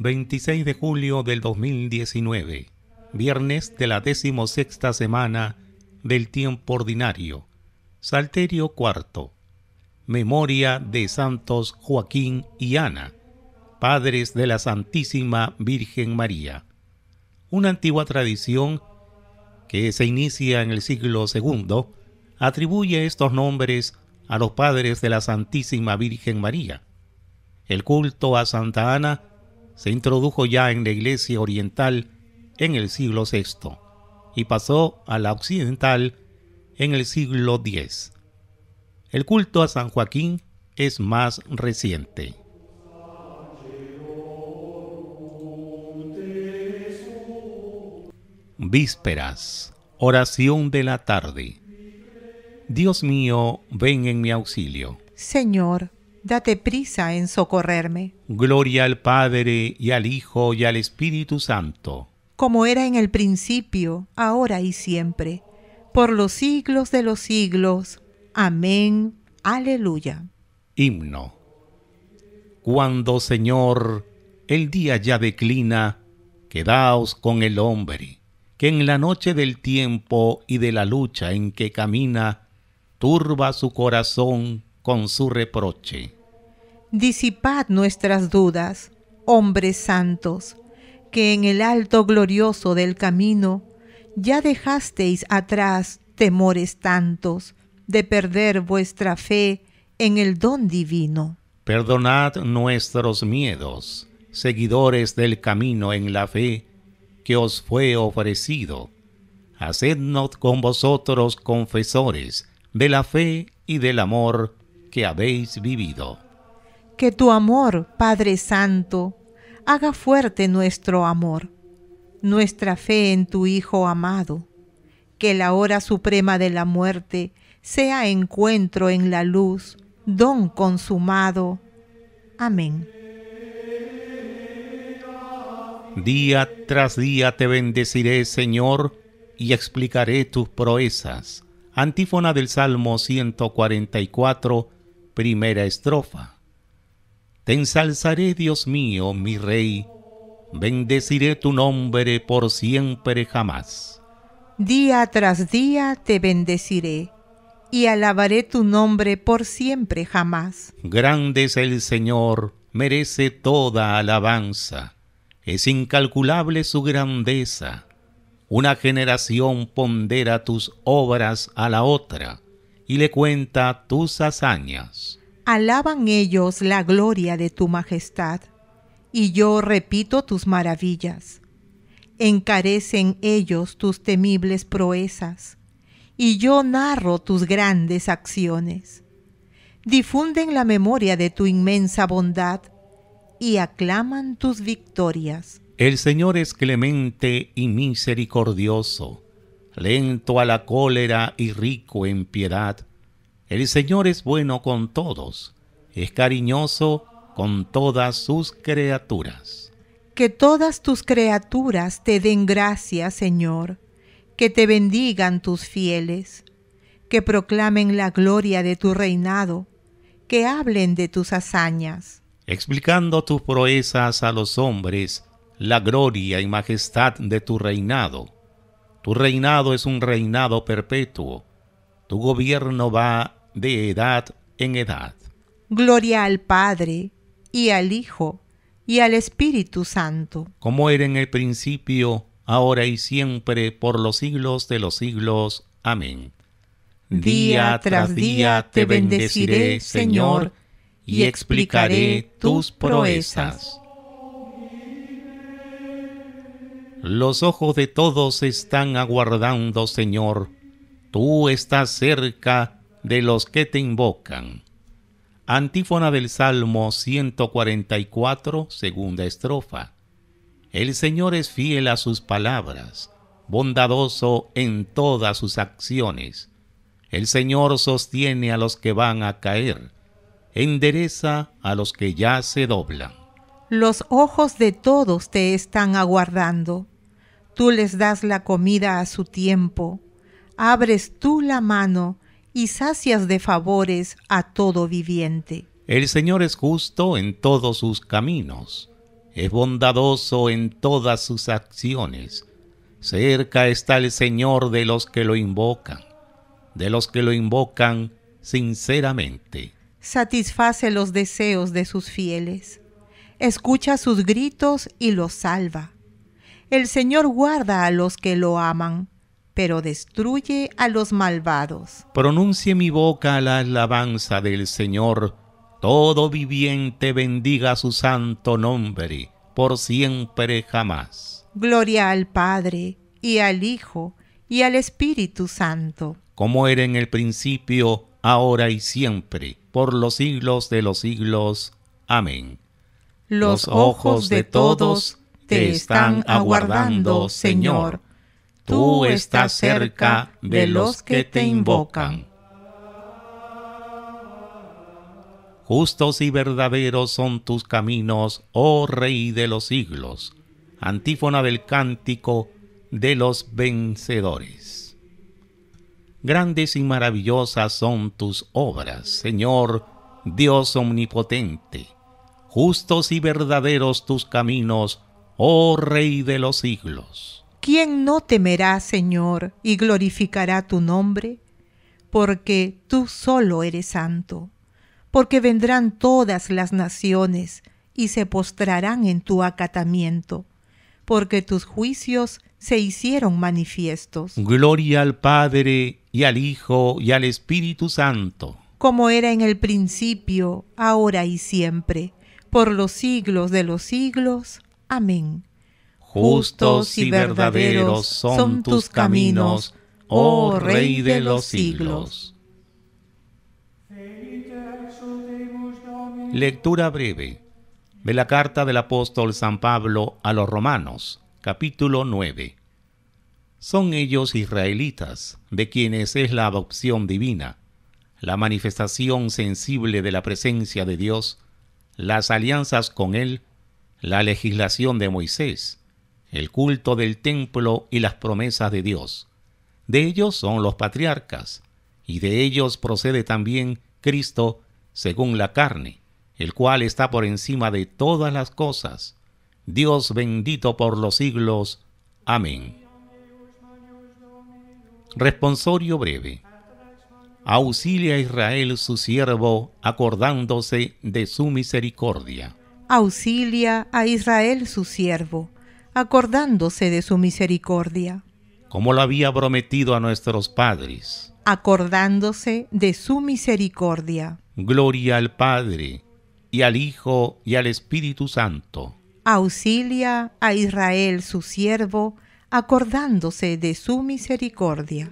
26 de julio del 2019, viernes de la decimosexta semana del tiempo ordinario, Salterio IV. Memoria de Santos Joaquín y Ana, padres de la Santísima Virgen María. Una antigua tradición que se inicia en el siglo II atribuye estos nombres a los padres de la Santísima Virgen María. El culto a Santa Ana se introdujo ya en la Iglesia Oriental en el siglo VI y pasó a la Occidental en el siglo X. El culto a San Joaquín es más reciente. Vísperas, oración de la tarde. Dios mío, ven en mi auxilio. Señor, date prisa en socorrerme. Gloria al Padre y al Hijo y al Espíritu Santo. Como era en el principio, ahora y siempre, por los siglos de los siglos. Amén. Aleluya. Himno. Cuando, Señor, el día ya declina, quedaos con el hombre, que en la noche del tiempo y de la lucha en que camina, turba su corazón con su reproche Disipad nuestras dudas, hombres santos, que en el alto glorioso del camino ya dejasteis atrás temores tantos de perder vuestra fe en el don divino. Perdonad nuestros miedos, seguidores del camino en la fe que os fue ofrecido. Hacednos con vosotros confesores de la fe y del amor que habéis vivido. Que tu amor, Padre Santo, haga fuerte nuestro amor, nuestra fe en tu Hijo amado. Que la hora suprema de la muerte sea encuentro en la luz, don consumado. Amén. Día tras día te bendeciré, Señor, y explicaré tus proezas. Antífona del Salmo 144, primera estrofa. Te ensalzaré, Dios mío, mi Rey, bendeciré tu nombre por siempre jamás. Día tras día te bendeciré y alabaré tu nombre por siempre jamás. Grande es el Señor, merece toda alabanza. Es incalculable su grandeza. Una generación pondera tus obras a la otra y le cuenta tus hazañas alaban ellos la gloria de tu majestad, y yo repito tus maravillas. Encarecen ellos tus temibles proezas, y yo narro tus grandes acciones. Difunden la memoria de tu inmensa bondad, y aclaman tus victorias. El Señor es clemente y misericordioso, lento a la cólera y rico en piedad el Señor es bueno con todos, es cariñoso con todas sus criaturas. Que todas tus criaturas te den gracias, Señor, que te bendigan tus fieles, que proclamen la gloria de tu reinado, que hablen de tus hazañas. Explicando tus proezas a los hombres, la gloria y majestad de tu reinado. Tu reinado es un reinado perpetuo. Tu gobierno va de edad en edad. Gloria al Padre, y al Hijo, y al Espíritu Santo. Como era en el principio, ahora y siempre, por los siglos de los siglos. Amén. Día tras día te bendeciré, Señor, y explicaré tus proezas. Los ojos de todos están aguardando, Señor. Tú estás cerca de los que te invocan. Antífona del Salmo 144, segunda estrofa. El Señor es fiel a sus palabras, bondadoso en todas sus acciones. El Señor sostiene a los que van a caer, endereza a los que ya se doblan. Los ojos de todos te están aguardando. Tú les das la comida a su tiempo. Abres tú la mano y sacias de favores a todo viviente. El Señor es justo en todos sus caminos, es bondadoso en todas sus acciones. Cerca está el Señor de los que lo invocan, de los que lo invocan sinceramente. Satisface los deseos de sus fieles, escucha sus gritos y los salva. El Señor guarda a los que lo aman pero destruye a los malvados. Pronuncie mi boca la alabanza del Señor. Todo viviente bendiga su santo nombre, por siempre jamás. Gloria al Padre, y al Hijo, y al Espíritu Santo. Como era en el principio, ahora y siempre, por los siglos de los siglos. Amén. Los ojos de todos te están aguardando, Señor tú estás cerca de los que te invocan. Justos y verdaderos son tus caminos, oh Rey de los siglos. Antífona del cántico de los vencedores. Grandes y maravillosas son tus obras, Señor Dios omnipotente. Justos y verdaderos tus caminos, oh Rey de los siglos. ¿quién no temerá, Señor, y glorificará tu nombre? Porque tú solo eres santo, porque vendrán todas las naciones y se postrarán en tu acatamiento, porque tus juicios se hicieron manifiestos. Gloria al Padre y al Hijo y al Espíritu Santo. Como era en el principio, ahora y siempre, por los siglos de los siglos. Amén. Justos y verdaderos son tus caminos, oh, oh Rey de los siglos. Lectura breve de la carta del apóstol San Pablo a los Romanos, capítulo 9. Son ellos israelitas, de quienes es la adopción divina, la manifestación sensible de la presencia de Dios, las alianzas con Él, la legislación de Moisés, el culto del templo y las promesas de Dios. De ellos son los patriarcas, y de ellos procede también Cristo según la carne, el cual está por encima de todas las cosas. Dios bendito por los siglos. Amén. Responsorio breve. Auxilia a Israel su siervo, acordándose de su misericordia. Auxilia a Israel su siervo acordándose de su misericordia. Como lo había prometido a nuestros padres. Acordándose de su misericordia. Gloria al Padre, y al Hijo, y al Espíritu Santo. Auxilia a Israel su siervo, acordándose de su misericordia.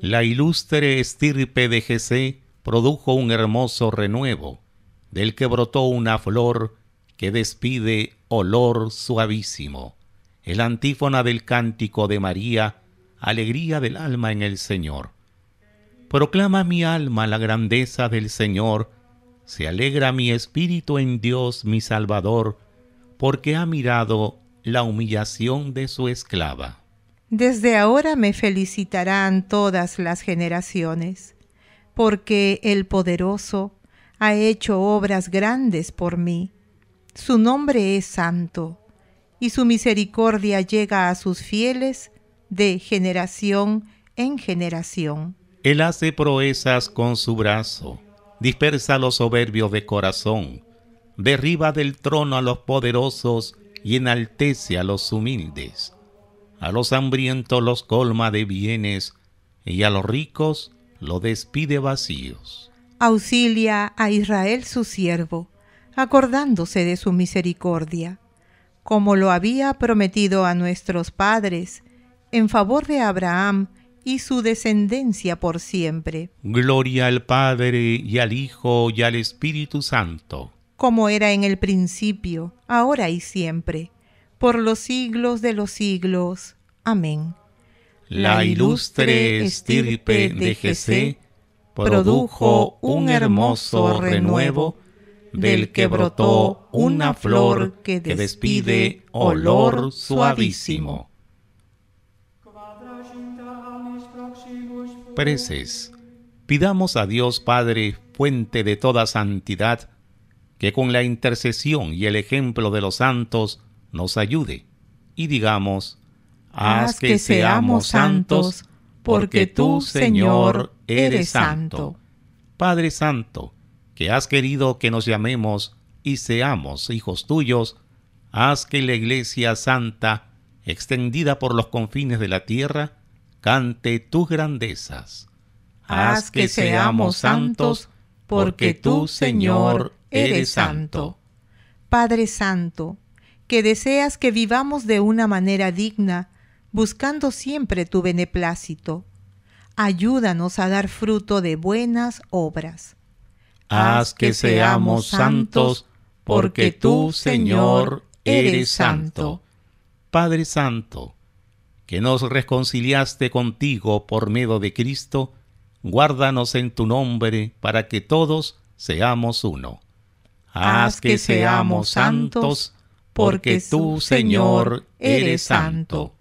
La ilustre estirpe de Jesé produjo un hermoso renuevo del que brotó una flor que despide olor suavísimo, el antífona del cántico de María, alegría del alma en el Señor. Proclama mi alma la grandeza del Señor, se alegra mi espíritu en Dios mi Salvador, porque ha mirado la humillación de su esclava. Desde ahora me felicitarán todas las generaciones, porque el poderoso ha hecho obras grandes por mí. Su nombre es santo, y su misericordia llega a sus fieles de generación en generación. Él hace proezas con su brazo, dispersa los soberbios de corazón, derriba del trono a los poderosos y enaltece a los humildes. A los hambrientos los colma de bienes, y a los ricos lo despide vacíos auxilia a Israel su siervo, acordándose de su misericordia, como lo había prometido a nuestros padres, en favor de Abraham y su descendencia por siempre. Gloria al Padre y al Hijo y al Espíritu Santo, como era en el principio, ahora y siempre, por los siglos de los siglos. Amén. La ilustre estirpe de Jesús produjo un hermoso renuevo del que brotó una flor que despide olor suavísimo. Preces, pidamos a Dios Padre, fuente de toda santidad, que con la intercesión y el ejemplo de los santos nos ayude y digamos, haz que seamos santos porque tú, Señor, eres santo. Padre Santo, que has querido que nos llamemos y seamos hijos tuyos, haz que la Iglesia Santa, extendida por los confines de la tierra, cante tus grandezas. Haz que seamos santos, porque tú, Señor, eres santo. Padre Santo, que deseas que vivamos de una manera digna, buscando siempre tu beneplácito. Ayúdanos a dar fruto de buenas obras. Haz que seamos santos, porque tú, Señor, eres santo. Padre Santo, que nos reconciliaste contigo por medio de Cristo, guárdanos en tu nombre para que todos seamos uno. Haz que seamos santos, porque tú, Señor, eres santo.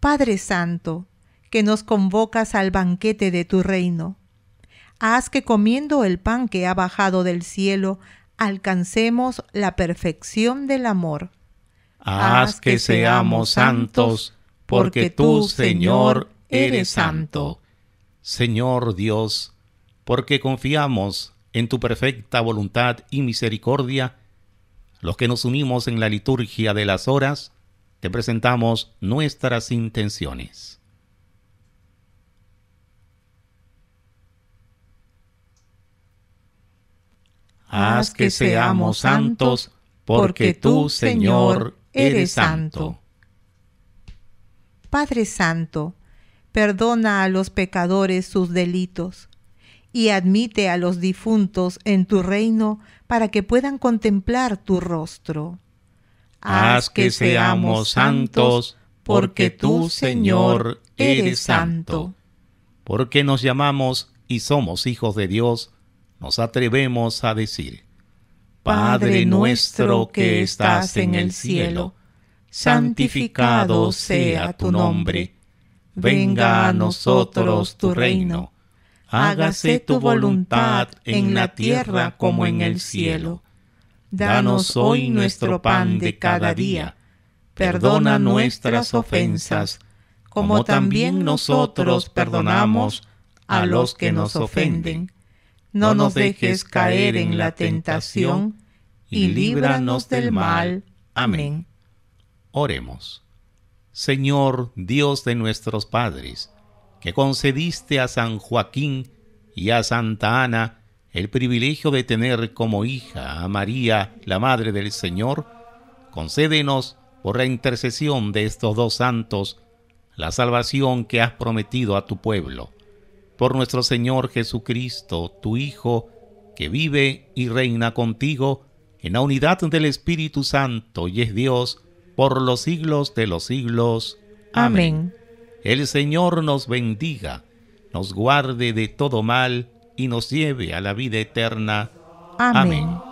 Padre Santo, que nos convocas al banquete de tu reino. Haz que comiendo el pan que ha bajado del cielo, alcancemos la perfección del amor. Haz que seamos santos, porque tú, Señor, eres santo. Señor Dios, porque confiamos en tu perfecta voluntad y misericordia, los que nos unimos en la liturgia de las horas, te presentamos nuestras intenciones. Haz que seamos santos, porque tú, Señor, eres santo. Padre Santo, perdona a los pecadores sus delitos y admite a los difuntos en tu reino para que puedan contemplar tu rostro haz que seamos santos, porque tú, Señor, eres santo. Porque nos llamamos y somos hijos de Dios, nos atrevemos a decir, Padre nuestro que estás en el cielo, santificado sea tu nombre, venga a nosotros tu reino, hágase tu voluntad en la tierra como en el cielo. Danos hoy nuestro pan de cada día. Perdona nuestras ofensas, como también nosotros perdonamos a los que nos ofenden. No nos dejes caer en la tentación, y líbranos del mal. Amén. Oremos. Señor Dios de nuestros padres, que concediste a San Joaquín y a Santa Ana el privilegio de tener como hija a María, la Madre del Señor, concédenos, por la intercesión de estos dos santos, la salvación que has prometido a tu pueblo. Por nuestro Señor Jesucristo, tu Hijo, que vive y reina contigo en la unidad del Espíritu Santo y es Dios por los siglos de los siglos. Amén. El Señor nos bendiga, nos guarde de todo mal y nos lleve a la vida eterna. Amén.